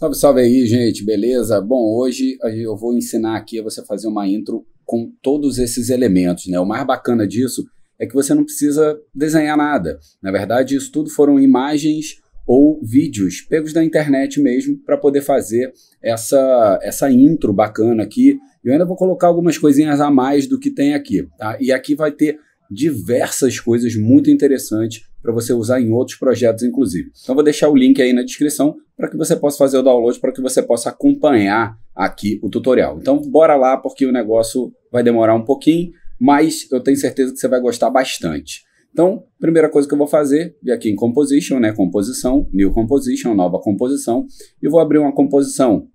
Salve, salve aí, gente, beleza? Bom, hoje eu vou ensinar aqui a você fazer uma intro com todos esses elementos, né? O mais bacana disso é que você não precisa desenhar nada. Na verdade, isso tudo foram imagens ou vídeos pegos da internet mesmo para poder fazer essa, essa intro bacana aqui. Eu ainda vou colocar algumas coisinhas a mais do que tem aqui, tá? E aqui vai ter diversas coisas muito interessantes para você usar em outros projetos, inclusive. Então, vou deixar o link aí na descrição para que você possa fazer o download, para que você possa acompanhar aqui o tutorial. Então, bora lá, porque o negócio vai demorar um pouquinho, mas eu tenho certeza que você vai gostar bastante. Então, primeira coisa que eu vou fazer, vir aqui em Composition, né? Composição, New Composition, nova composição, e vou abrir uma composição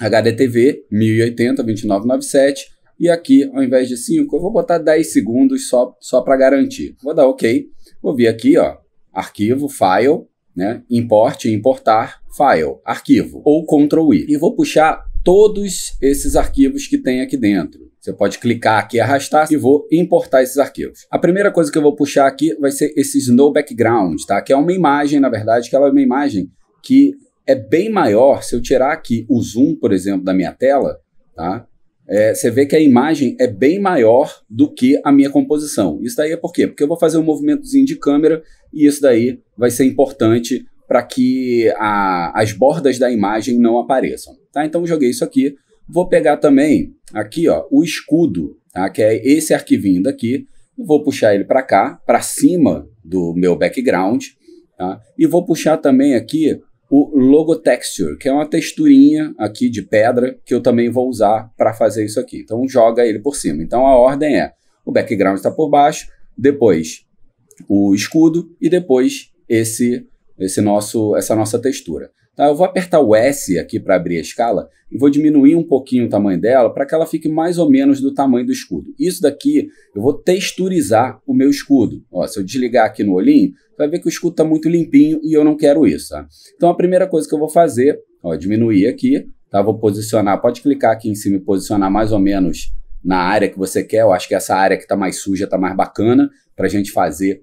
HDTV 1080 2997 e aqui, ao invés de 5, eu vou botar 10 segundos só, só para garantir. Vou dar OK. Vou vir aqui, ó, arquivo, file, né? Import, importar, file, arquivo, ou Ctrl I. E vou puxar todos esses arquivos que tem aqui dentro. Você pode clicar aqui arrastar e vou importar esses arquivos. A primeira coisa que eu vou puxar aqui vai ser esse Snow Background, tá? Que é uma imagem, na verdade, que ela é uma imagem que é bem maior. Se eu tirar aqui o zoom, por exemplo, da minha tela, tá? é, você vê que a imagem é bem maior do que a minha composição. Isso daí é por quê? Porque eu vou fazer um movimentozinho de câmera e isso daí vai ser importante para que a, as bordas da imagem não apareçam. Tá? Então joguei isso aqui. Vou pegar também aqui ó, o escudo, tá? que é esse arquivinho daqui. Vou puxar ele para cá, para cima do meu background. Tá? E vou puxar também aqui o Logotexture, que é uma texturinha aqui de pedra que eu também vou usar para fazer isso aqui. Então joga ele por cima. Então a ordem é: o background está por baixo, depois o escudo e depois esse esse nosso essa nossa textura. Tá? Eu vou apertar o S aqui para abrir a escala e vou diminuir um pouquinho o tamanho dela para que ela fique mais ou menos do tamanho do escudo. Isso daqui eu vou texturizar o meu escudo. Ó, se eu desligar aqui no olhinho, você vai ver que o escudo está muito limpinho e eu não quero isso. Tá? Então a primeira coisa que eu vou fazer, ó, diminuir aqui, tá? vou posicionar, pode clicar aqui em cima e posicionar mais ou menos na área que você quer. Eu acho que essa área que está mais suja está mais bacana para a gente fazer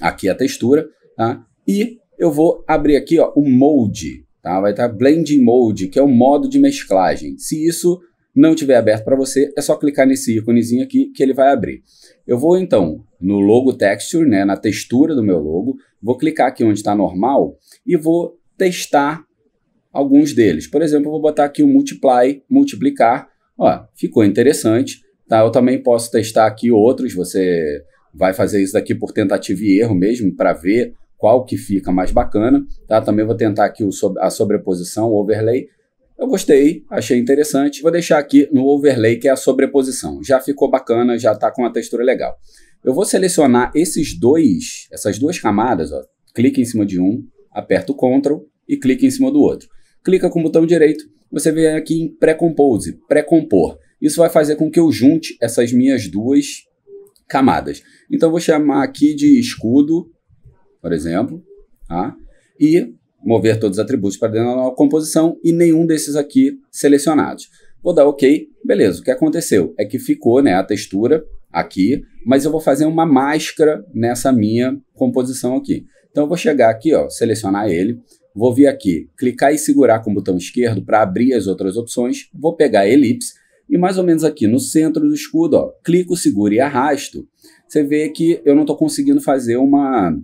aqui a textura. Tá? E eu vou abrir aqui ó, o Mode. Tá? Vai estar tá Blending Mode, que é o modo de mesclagem. Se isso não estiver aberto para você, é só clicar nesse íconezinho aqui que ele vai abrir. Eu vou então no logo texture, né, na textura do meu logo, vou clicar aqui onde está normal e vou testar alguns deles. Por exemplo, eu vou botar aqui o multiply, multiplicar, ó, ficou interessante, tá? Eu também posso testar aqui outros, você vai fazer isso daqui por tentativa e erro mesmo para ver qual que fica mais bacana, tá? Também vou tentar aqui o, a sobreposição, o overlay. Eu gostei, achei interessante. Vou deixar aqui no overlay, que é a sobreposição. Já ficou bacana, já está com uma textura legal. Eu vou selecionar esses dois, essas duas camadas, ó. Clique em cima de um, aperta o Ctrl e clique em cima do outro. Clica com o botão direito, você vem aqui em pré-compose, pré-compor. Isso vai fazer com que eu junte essas minhas duas camadas. Então, vou chamar aqui de escudo por exemplo, tá? e mover todos os atributos para dentro da nova composição e nenhum desses aqui selecionados. Vou dar OK, beleza. O que aconteceu? É que ficou né, a textura aqui, mas eu vou fazer uma máscara nessa minha composição aqui. Então eu vou chegar aqui, ó, selecionar ele, vou vir aqui, clicar e segurar com o botão esquerdo para abrir as outras opções, vou pegar a elipse e mais ou menos aqui no centro do escudo, ó, clico, seguro e arrasto. Você vê que eu não estou conseguindo fazer uma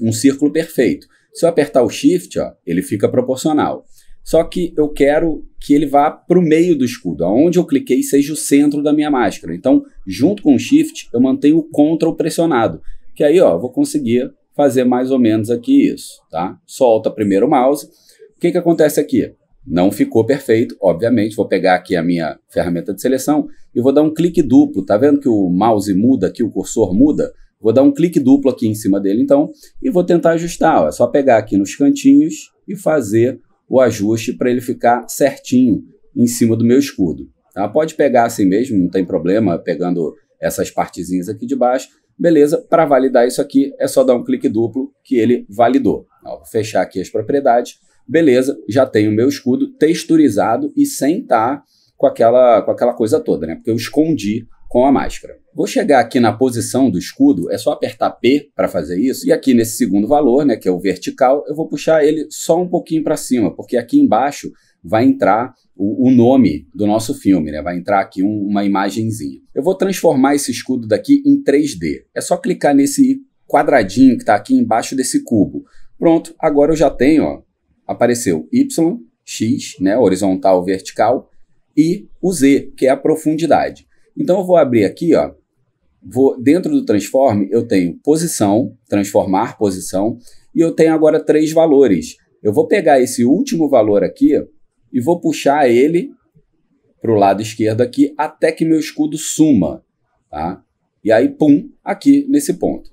um círculo perfeito. Se eu apertar o Shift, ó, ele fica proporcional. Só que eu quero que ele vá para o meio do escudo, aonde eu cliquei seja o centro da minha máscara. Então, junto com o Shift, eu mantenho o Ctrl pressionado, que aí ó, eu vou conseguir fazer mais ou menos aqui isso, tá? Solta primeiro o mouse. O que, que acontece aqui? Não ficou perfeito, obviamente. Vou pegar aqui a minha ferramenta de seleção e vou dar um clique duplo. Tá vendo que o mouse muda aqui, o cursor muda? Vou dar um clique duplo aqui em cima dele, então, e vou tentar ajustar. Ó. É só pegar aqui nos cantinhos e fazer o ajuste para ele ficar certinho em cima do meu escudo. Tá? Pode pegar assim mesmo, não tem problema, pegando essas partezinhas aqui de baixo. Beleza, para validar isso aqui é só dar um clique duplo que ele validou. Ó, vou fechar aqui as propriedades. Beleza, já tenho o meu escudo texturizado e sem estar tá com aquela, com aquela coisa toda, né? Porque eu escondi com a máscara. Vou chegar aqui na posição do escudo, é só apertar P para fazer isso, e aqui nesse segundo valor, né, que é o vertical, eu vou puxar ele só um pouquinho para cima, porque aqui embaixo vai entrar o, o, nome do nosso filme, né? Vai entrar aqui um, uma imagenzinha. Eu vou transformar esse escudo daqui em 3D. É só clicar nesse quadradinho que está aqui embaixo desse cubo. Pronto, agora eu já tenho, ó, apareceu Y, X, né, horizontal, vertical, e o Z, que é a profundidade. Então eu vou abrir aqui, ó. Vou, dentro do transform, eu tenho posição, transformar posição, e eu tenho agora três valores. Eu vou pegar esse último valor aqui e vou puxar ele para o lado esquerdo aqui até que meu escudo suma, tá? E aí, pum, aqui nesse ponto.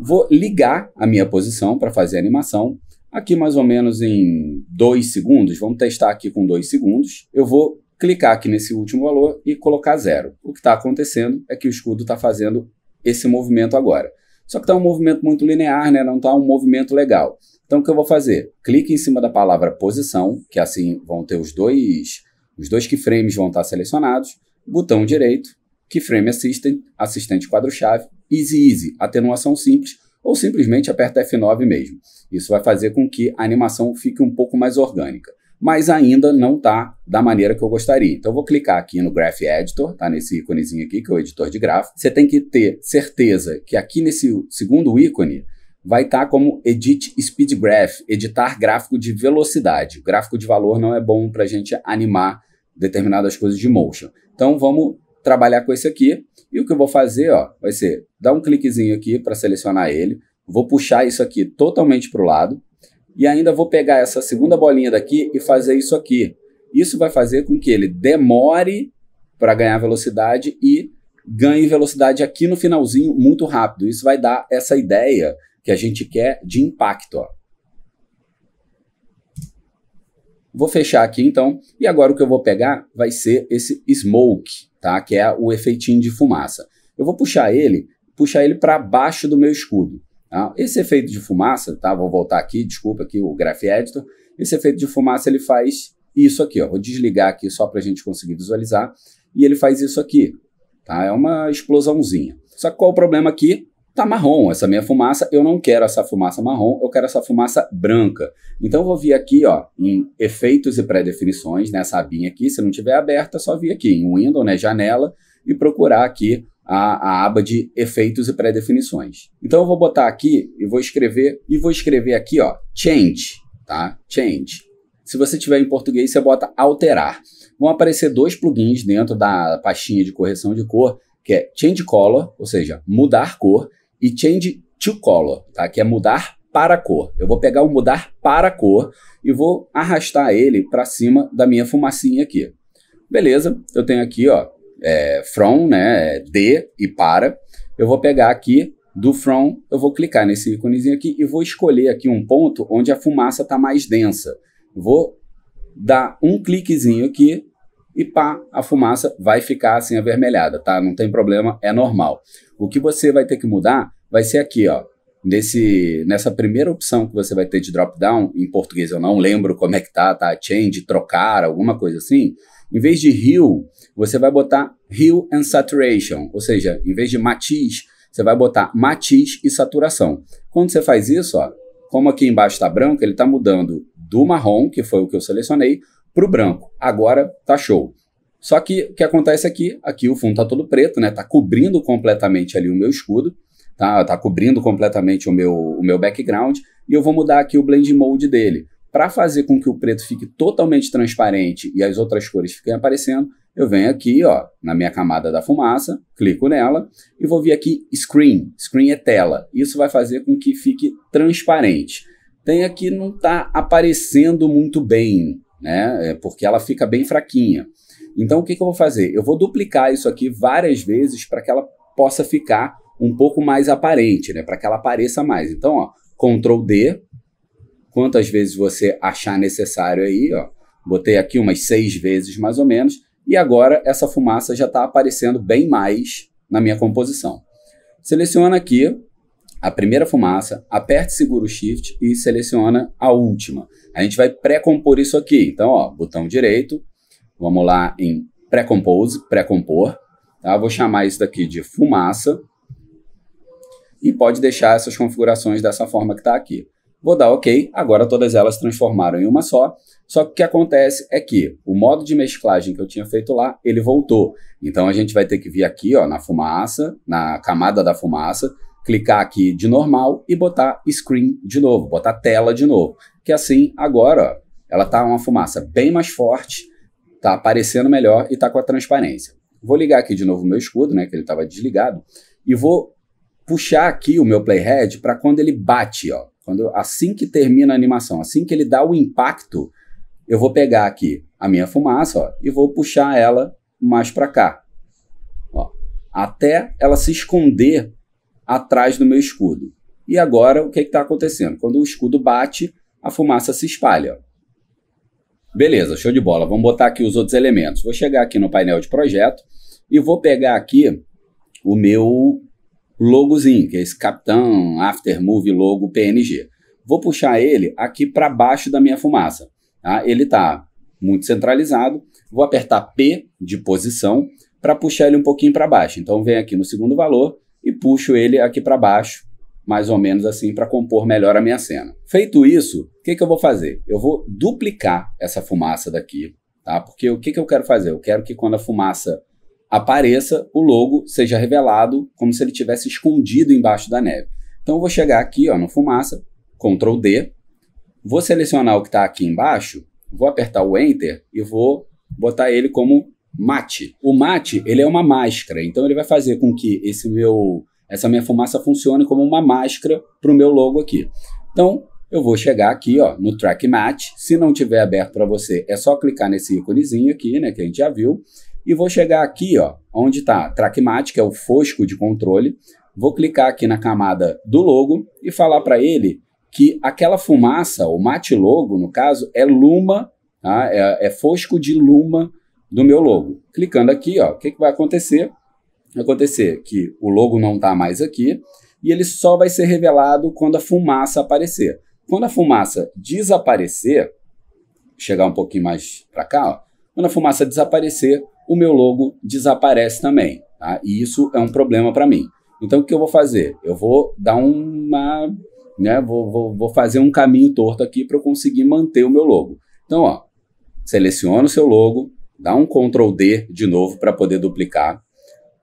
Vou ligar a minha posição para fazer a animação. Aqui mais ou menos em dois segundos, vamos testar aqui com dois segundos. Eu vou clicar aqui nesse último valor e colocar zero. O que está acontecendo é que o escudo está fazendo esse movimento agora. Só que está um movimento muito linear, né? não está um movimento legal. Então o que eu vou fazer? Clique em cima da palavra posição, que assim vão ter os dois, os dois keyframes vão estar tá selecionados, botão direito, keyframe assistente, assistente quadro-chave, easy easy, atenuação simples, ou simplesmente aperta F9 mesmo. Isso vai fazer com que a animação fique um pouco mais orgânica mas ainda não está da maneira que eu gostaria. Então eu vou clicar aqui no Graph Editor, tá nesse íconezinho aqui, que é o editor de gráfico. Você tem que ter certeza que aqui nesse segundo ícone vai estar tá como Edit Speed Graph, editar gráfico de velocidade. O gráfico de valor não é bom para a gente animar determinadas coisas de motion. Então vamos trabalhar com esse aqui. E o que eu vou fazer ó, vai ser dar um cliquezinho aqui para selecionar ele. Vou puxar isso aqui totalmente para o lado e ainda vou pegar essa segunda bolinha daqui e fazer isso aqui. Isso vai fazer com que ele demore para ganhar velocidade e ganhe velocidade aqui no finalzinho muito rápido. Isso vai dar essa ideia que a gente quer de impacto. Ó. Vou fechar aqui então, e agora o que eu vou pegar vai ser esse smoke, tá? que é o efeitinho de fumaça. Eu vou puxar ele, puxar ele para baixo do meu escudo. Tá? Esse efeito de fumaça, tá? Vou voltar aqui, desculpa aqui o Graph Editor. Esse efeito de fumaça ele faz isso aqui, ó. Vou desligar aqui só para a gente conseguir visualizar. E ele faz isso aqui, tá? É uma explosãozinha. Só que qual o problema aqui? Tá marrom essa minha fumaça. Eu não quero essa fumaça marrom, eu quero essa fumaça branca. Então eu vou vir aqui, ó, em efeitos e pré-definições, nessa abinha aqui. Se não tiver aberta, é só vir aqui em Windows, né, janela e procurar aqui a, a aba de efeitos e pré-definições. Então eu vou botar aqui e vou escrever e vou escrever aqui, ó, change, tá? Change. Se você tiver em português, você bota alterar. Vão aparecer dois plugins dentro da pastinha de correção de cor, que é change color, ou seja, mudar cor, e change to color, tá? Que é mudar para cor. Eu vou pegar o mudar para cor e vou arrastar ele para cima da minha fumacinha aqui. Beleza? Eu tenho aqui, ó, é, from, né, é de e para. Eu vou pegar aqui do from, eu vou clicar nesse íconezinho aqui e vou escolher aqui um ponto onde a fumaça está mais densa. Vou dar um cliquezinho aqui e pá, a fumaça vai ficar assim avermelhada, tá? Não tem problema, é normal. O que você vai ter que mudar vai ser aqui, ó. Nesse, nessa primeira opção que você vai ter de drop down, em português eu não lembro como é que tá, tá? Change, trocar, alguma coisa assim. Em vez de hue, você vai botar hue and saturation, ou seja, em vez de matiz, você vai botar matiz e saturação. Quando você faz isso, ó, como aqui embaixo está branco, ele está mudando do marrom, que foi o que eu selecionei, para o branco. Agora tá show. Só que o que acontece aqui, aqui o fundo está todo preto, né? Está cobrindo completamente ali o meu escudo, tá? Tá cobrindo completamente o meu, o meu background e eu vou mudar aqui o blend mode dele. Para fazer com que o preto fique totalmente transparente e as outras cores fiquem aparecendo, eu venho aqui, ó, na minha camada da fumaça, clico nela e vou vir aqui Screen. Screen é tela. Isso vai fazer com que fique transparente. Tem aqui não está aparecendo muito bem, né? É porque ela fica bem fraquinha. Então o que, que eu vou fazer? Eu vou duplicar isso aqui várias vezes para que ela possa ficar um pouco mais aparente, né? Para que ela apareça mais. Então, ó, Ctrl D, quantas vezes você achar necessário aí, ó. Botei aqui umas seis vezes mais ou menos, e agora essa fumaça já está aparecendo bem mais na minha composição. Seleciona aqui a primeira fumaça, aperte seguro Shift e seleciona a última. A gente vai pré-compor isso aqui. Então, ó, botão direito, vamos lá em pré-compose, pré-compor. Tá? Vou chamar isso daqui de fumaça e pode deixar essas configurações dessa forma que está aqui. Vou dar OK, agora todas elas transformaram em uma só. Só que o que acontece é que o modo de mesclagem que eu tinha feito lá, ele voltou. Então a gente vai ter que vir aqui ó, na fumaça, na camada da fumaça, clicar aqui de normal e botar screen de novo, botar tela de novo. Que assim, agora, ó, ela tá uma fumaça bem mais forte, tá aparecendo melhor e tá com a transparência. Vou ligar aqui de novo o meu escudo, né, que ele estava desligado, e vou puxar aqui o meu playhead para quando ele bate, ó. Quando assim que termina a animação, assim que ele dá o impacto, eu vou pegar aqui a minha fumaça ó, e vou puxar ela mais para cá, ó, até ela se esconder atrás do meu escudo. E agora o que está acontecendo? Quando o escudo bate, a fumaça se espalha. Beleza, show de bola. Vamos botar aqui os outros elementos. Vou chegar aqui no painel de projeto e vou pegar aqui o meu logozinho, que é esse Capitão Aftermovie Logo PNG. Vou puxar ele aqui para baixo da minha fumaça. Tá? Ele está muito centralizado. Vou apertar P de posição para puxar ele um pouquinho para baixo. Então vem aqui no segundo valor e puxo ele aqui para baixo, mais ou menos assim, para compor melhor a minha cena. Feito isso, o que, que eu vou fazer? Eu vou duplicar essa fumaça daqui, tá? Porque o que, que eu quero fazer? Eu quero que quando a fumaça apareça o logo, seja revelado como se ele tivesse escondido embaixo da neve. Então eu vou chegar aqui ó, no fumaça, Ctrl D, vou selecionar o que está aqui embaixo, vou apertar o Enter e vou botar ele como mate. O mate ele é uma máscara, então ele vai fazer com que esse meu, essa minha fumaça funcione como uma máscara para o meu logo aqui. Então eu vou chegar aqui ó, no Track Mate. Se não tiver aberto para você, é só clicar nesse íconezinho aqui, né, que a gente já viu e vou chegar aqui, ó, onde está Trackmate, que é o fosco de controle. Vou clicar aqui na camada do logo e falar para ele que aquela fumaça, o mate logo, no caso, é luma, tá? é, é fosco de luma do meu logo. Clicando aqui, ó, o que, que vai acontecer? Vai acontecer que o logo não está mais aqui e ele só vai ser revelado quando a fumaça aparecer. Quando a fumaça desaparecer, chegar um pouquinho mais para cá, ó, quando a fumaça desaparecer, o meu logo desaparece também. Tá? E isso é um problema para mim. Então, o que eu vou fazer? Eu vou dar uma. Né, vou, vou, vou fazer um caminho torto aqui para eu conseguir manter o meu logo. Então, ó, seleciono o seu logo, dá um Ctrl D de novo para poder duplicar.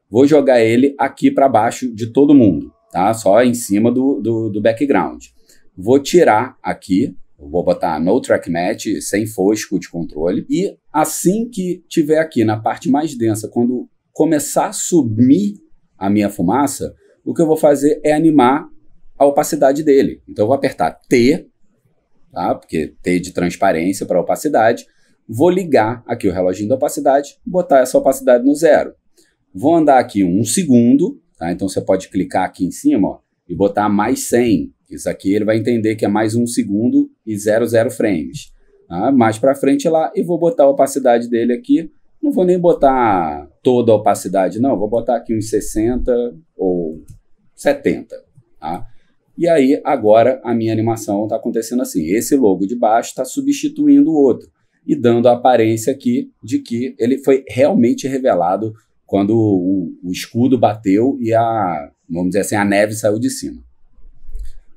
Vou jogar ele aqui para baixo de todo mundo, tá? Só em cima do, do, do background. Vou tirar aqui vou botar no track match, sem fosco de controle. E assim que tiver aqui na parte mais densa, quando começar a subir a minha fumaça, o que eu vou fazer é animar a opacidade dele. Então eu vou apertar T, tá? Porque T de transparência para opacidade. Vou ligar aqui o reloginho da opacidade, botar essa opacidade no zero. Vou andar aqui um segundo, tá? Então você pode clicar aqui em cima, ó, e botar mais 100. Isso aqui ele vai entender que é mais um segundo e 00 frames. Tá? Mais para frente lá, e vou botar a opacidade dele aqui. Não vou nem botar toda a opacidade, não. Vou botar aqui uns 60 ou 70. Tá? E aí, agora, a minha animação está acontecendo assim. Esse logo de baixo está substituindo o outro e dando a aparência aqui de que ele foi realmente revelado quando o, o, escudo bateu e a, vamos dizer assim, a neve saiu de cima.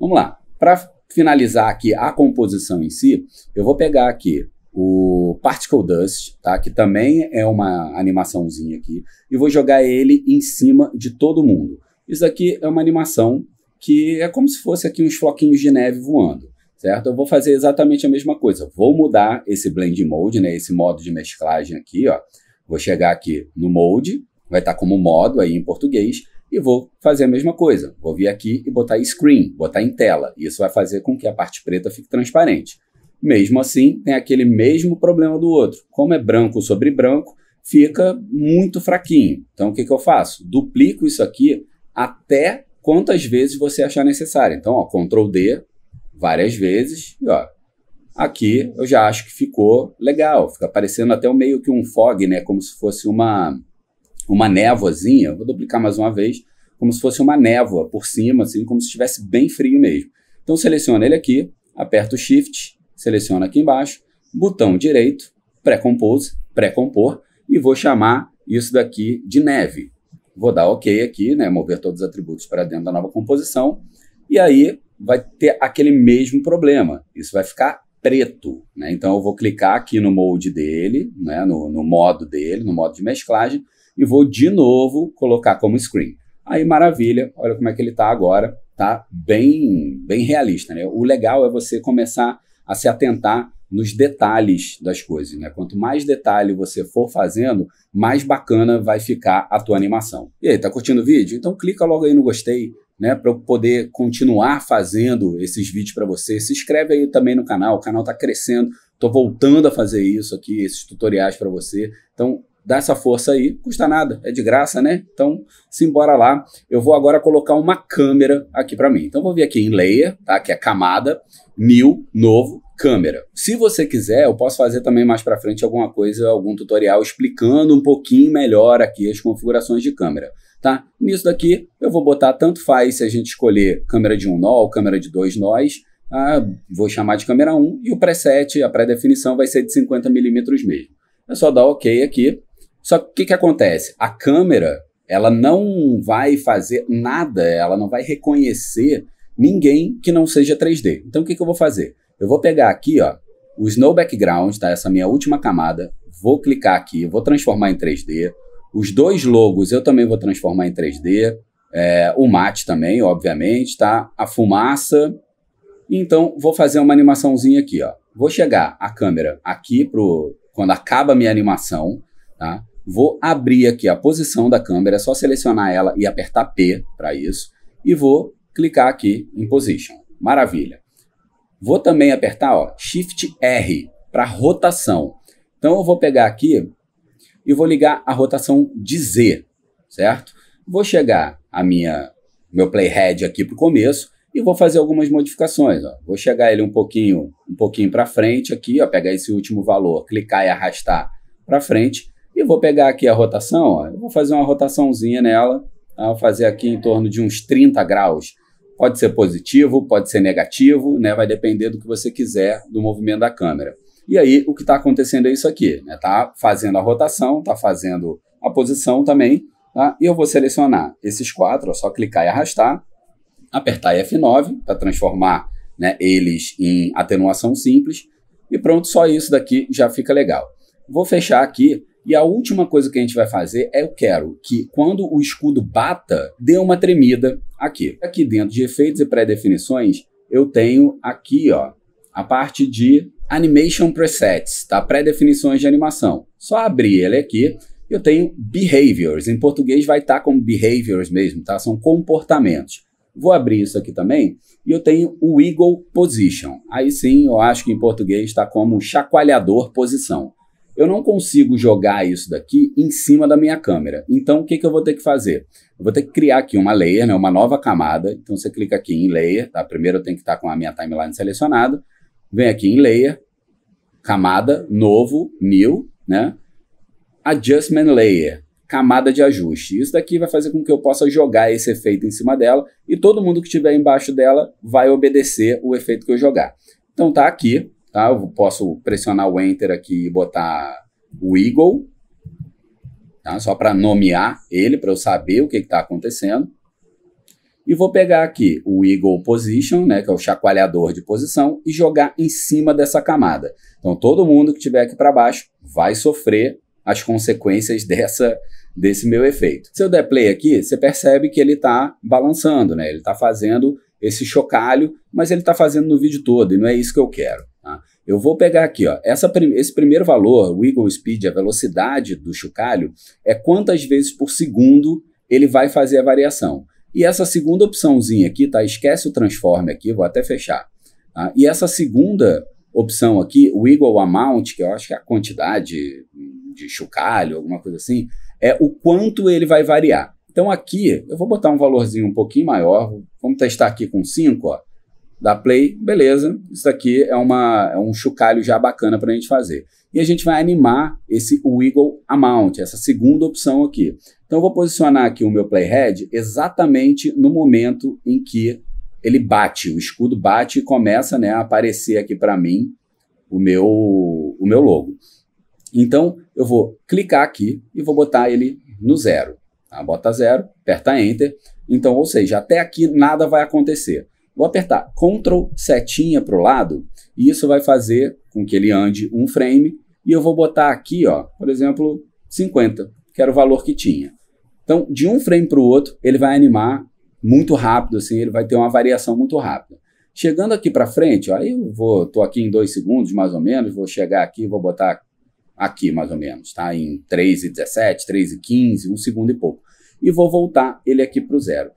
Vamos lá. Para finalizar aqui a composição em si, eu vou pegar aqui o Particle Dust, tá? que também é uma animaçãozinha aqui, e vou jogar ele em cima de todo mundo. Isso aqui é uma animação que é como se fosse aqui uns floquinhos de neve voando, certo? Eu vou fazer exatamente a mesma coisa. Vou mudar esse Blend Mode, né? esse modo de mesclagem aqui. Ó. Vou chegar aqui no Mode, vai estar tá como modo aí em português, e vou fazer a mesma coisa. Vou vir aqui e botar screen, botar em tela. Isso vai fazer com que a parte preta fique transparente. Mesmo assim, tem aquele mesmo problema do outro. Como é branco sobre branco, fica muito fraquinho. Então, o que, que eu faço? Duplico isso aqui até quantas vezes você achar necessário. Então, ó, Ctrl D várias vezes e ó, aqui eu já acho que ficou legal. Fica parecendo até meio que um fog, né? Como se fosse uma uma névoazinha, vou duplicar mais uma vez, como se fosse uma névoa por cima, assim, como se estivesse bem frio mesmo. Então seleciona ele aqui, aperta o Shift, seleciona aqui embaixo, botão direito, pré-compose, pré-compor, e vou chamar isso daqui de neve. Vou dar OK aqui, né, mover todos os atributos para dentro da nova composição, e aí vai ter aquele mesmo problema. Isso vai ficar preto. Né? Então eu vou clicar aqui no molde dele, né? no, no modo dele, no modo de mesclagem, e vou de novo colocar como screen. Aí maravilha, olha como é que ele está agora, tá bem, bem realista, né? O legal é você começar a se atentar nos detalhes das coisas, né? Quanto mais detalhe você for fazendo, mais bacana vai ficar a tua animação. E aí, tá curtindo o vídeo? Então clica logo aí no gostei, né, para eu poder continuar fazendo esses vídeos para você. Se inscreve aí também no canal, o canal está crescendo, estou voltando a fazer isso aqui, esses tutoriais para você. Então dá essa força aí, custa nada, é de graça, né? Então, simbora lá. Eu vou agora colocar uma câmera aqui para mim. Então, vou vir aqui em Layer, tá? Que é camada, New, novo, câmera. Se você quiser, eu posso fazer também mais para frente alguma coisa, algum tutorial explicando um pouquinho melhor aqui as configurações de câmera. Tá? Nisso daqui, eu vou botar tanto faz se a gente escolher câmera de um nó ou câmera de dois nós, ah, vou chamar de câmera 1 e o preset, a pré-definição vai ser de 50 milímetros mesmo. É só dar OK aqui, só que o que, que acontece? A câmera, ela não vai fazer nada, ela não vai reconhecer ninguém que não seja 3D. Então o que, que eu vou fazer? Eu vou pegar aqui, ó, o Snow Background, tá? Essa minha última camada. Vou clicar aqui, vou transformar em 3D. Os dois logos eu também vou transformar em 3D. É, o mate também, obviamente, tá? A fumaça. Então, vou fazer uma animaçãozinha aqui, ó. Vou chegar a câmera aqui pro... Quando acaba a minha animação, tá? Vou abrir aqui a posição da câmera, é só selecionar ela e apertar P para isso. E vou clicar aqui em Position. Maravilha. Vou também apertar ó, Shift R para rotação. Então eu vou pegar aqui e vou ligar a rotação de Z, certo? Vou chegar a minha meu playhead aqui para o começo e vou fazer algumas modificações. Ó. Vou chegar ele um pouquinho, um pouquinho para frente aqui, ó, pegar esse último valor, clicar e arrastar para frente e eu vou pegar aqui a rotação, ó, eu vou fazer uma rotaçãozinha nela, tá? vou fazer aqui em torno de uns 30 graus. Pode ser positivo, pode ser negativo, né? vai depender do que você quiser do movimento da câmera. E aí, o que está acontecendo é isso aqui, né? Tá fazendo a rotação, está fazendo a posição também, tá? E eu vou selecionar esses quatro, é só clicar e arrastar, apertar F9 para transformar né, eles em atenuação simples, e pronto, só isso daqui já fica legal. Vou fechar aqui e a última coisa que a gente vai fazer é eu quero que quando o escudo bata, dê uma tremida aqui. Aqui dentro de efeitos e pré-definições, eu tenho aqui, ó, a parte de animation presets, tá? Pré-definições de animação. Só abrir ele aqui, eu tenho behaviors. Em português vai estar tá como behaviors mesmo, tá? São comportamentos. Vou abrir isso aqui também e eu tenho o Eagle Position. Aí sim, eu acho que em português está como chacoalhador posição eu não consigo jogar isso daqui em cima da minha câmera. Então, o que, que eu vou ter que fazer? Eu vou ter que criar aqui uma layer, né, uma nova camada. Então, você clica aqui em layer. Tá? Primeiro, eu tenho que estar com a minha timeline selecionada. Vem aqui em layer, camada, novo, new, né? Adjustment layer, camada de ajuste. Isso daqui vai fazer com que eu possa jogar esse efeito em cima dela e todo mundo que estiver embaixo dela vai obedecer o efeito que eu jogar. Então, tá aqui Tá? Eu posso pressionar o Enter aqui e botar o Eagle, tá? só para nomear ele, para eu saber o que está acontecendo. E vou pegar aqui o Eagle Position, né, que é o chacoalhador de posição, e jogar em cima dessa camada. Então, todo mundo que estiver aqui para baixo vai sofrer as consequências dessa, desse meu efeito. Se eu der play aqui, você percebe que ele está balançando, né? ele está fazendo esse chocalho, mas ele está fazendo no vídeo todo, e não é isso que eu quero. Eu vou pegar aqui, ó, essa, esse primeiro valor, o Eagle Speed, a velocidade do chocalho, é quantas vezes por segundo ele vai fazer a variação. E essa segunda opçãozinha aqui, tá? Esquece o transform aqui, vou até fechar. Tá? E essa segunda opção aqui, o equal amount, que eu acho que é a quantidade de chocalho, alguma coisa assim, é o quanto ele vai variar. Então aqui, eu vou botar um valorzinho um pouquinho maior, vamos testar aqui com 5, ó da Play, beleza, isso aqui é, uma, é um chocalho já bacana para a gente fazer. E a gente vai animar esse Wiggle Amount, essa segunda opção aqui. Então eu vou posicionar aqui o meu Playhead exatamente no momento em que ele bate, o escudo bate e começa né, a aparecer aqui para mim o meu, o meu logo. Então eu vou clicar aqui e vou botar ele no zero. Tá? Bota zero, aperta Enter. Então, ou seja, até aqui nada vai acontecer. Vou apertar Ctrl setinha para o lado e isso vai fazer com que ele ande um frame e eu vou botar aqui, ó, por exemplo, 50, que era o valor que tinha. Então, de um frame para o outro, ele vai animar muito rápido, assim, ele vai ter uma variação muito rápida. Chegando aqui para frente, ó, eu vou, tô aqui em dois segundos, mais ou menos, vou chegar aqui, vou botar aqui, mais ou menos, tá? Em 3,17, e 1 e um segundo e pouco. E vou voltar ele aqui para o zero.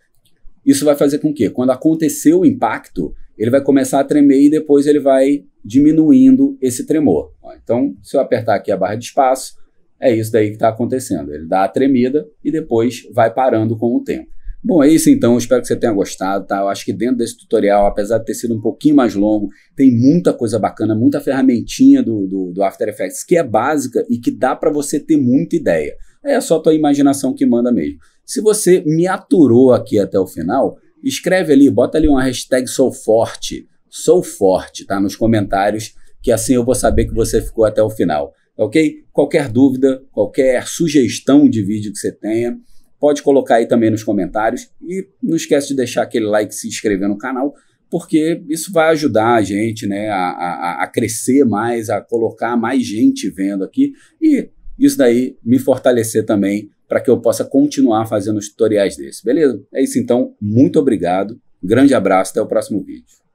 Isso vai fazer com que, quando acontecer o impacto, ele vai começar a tremer e depois ele vai diminuindo esse tremor. Então, se eu apertar aqui a barra de espaço, é isso daí que está acontecendo. Ele dá a tremida e depois vai parando com o tempo. Bom, é isso então. Eu espero que você tenha gostado, tá? Eu acho que dentro desse tutorial, apesar de ter sido um pouquinho mais longo, tem muita coisa bacana, muita ferramentinha do, do, do After Effects que é básica e que dá para você ter muita ideia. É só a tua imaginação que manda mesmo. Se você me aturou aqui até o final, escreve ali, bota ali uma hashtag sou forte, sou forte, tá? Nos comentários, que assim eu vou saber que você ficou até o final, tá ok? Qualquer dúvida, qualquer sugestão de vídeo que você tenha, pode colocar aí também nos comentários e não esquece de deixar aquele like, se inscrever no canal, porque isso vai ajudar a gente, né, a, a, a crescer mais, a colocar mais gente vendo aqui e isso daí me fortalecer também para que eu possa continuar fazendo os tutoriais desse. Beleza? É isso então. Muito obrigado. Grande abraço. Até o próximo vídeo.